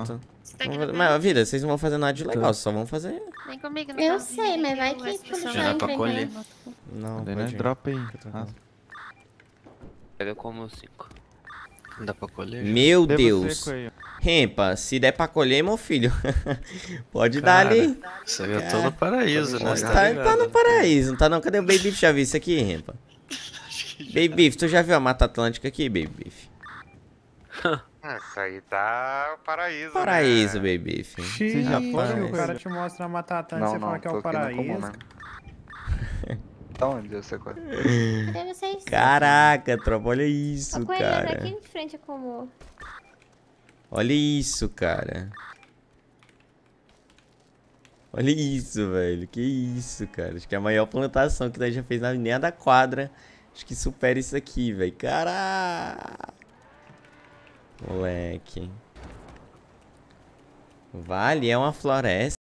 puta. Tá, tá mas, vida, vocês não vão fazer nada de legal, só vão fazer... Vem comigo, não Eu sei, mas vai que Não dá pra colher. Não, não né? Dropa aí. Pega como 5. Não dá pra colher? Meu Deus. Rempa, se der pra colher, meu filho, pode Cara, dar ali. Você viu, eu tô no paraíso, né? Tá, tá, tá no paraíso, não tá não? Cadê o Baby Beef? Já vi isso aqui, Rempa? Baby tu já viu a Mata Atlântica aqui, Baby ah, isso aí tá o paraíso. Paraíso, né? baby. Sim, já foi. O cara te mostra a Matatã e você não, fala que é o paraíso. Tá onde é essa coisa? Cadê vocês? Caraca, tropa, olha isso, Coelho, cara. aqui em frente é como. Olha isso, cara. Olha isso, velho. Que isso, cara. Acho que é a maior plantação que a gente já fez na linha da quadra. Acho que supera isso aqui, velho. Caraca. Moleque. Vale é uma floresta.